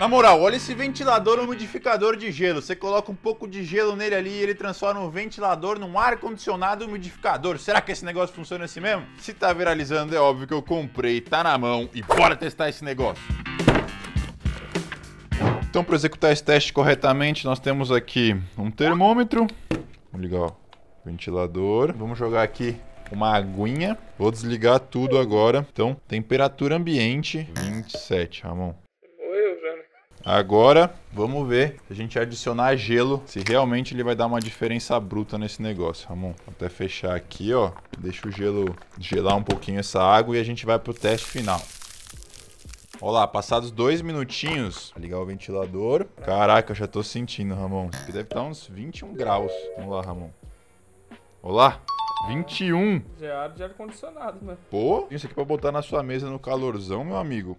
Na moral, olha esse ventilador umidificador de gelo. Você coloca um pouco de gelo nele ali e ele transforma um ventilador num ar-condicionado umidificador. Será que esse negócio funciona assim mesmo? Se tá viralizando, é óbvio que eu comprei, tá na mão e bora testar esse negócio. Então, para executar esse teste corretamente, nós temos aqui um termômetro. Vamos ligar o ventilador. Vamos jogar aqui uma aguinha. Vou desligar tudo agora. Então, temperatura ambiente 27, Ramon. Morreu já, né? Agora, vamos ver se a gente adicionar gelo, se realmente ele vai dar uma diferença bruta nesse negócio, Ramon. Vou até fechar aqui, ó. Deixa o gelo gelar um pouquinho essa água e a gente vai pro teste final. Olá, passados dois minutinhos, ligar o ventilador. Caraca, eu já tô sentindo, Ramon. Isso aqui deve estar tá uns 21 graus. Vamos lá, Ramon. Olá. 21. Já é ar de ar-condicionado, né? Pô, isso aqui pra botar na sua mesa no calorzão, meu amigo.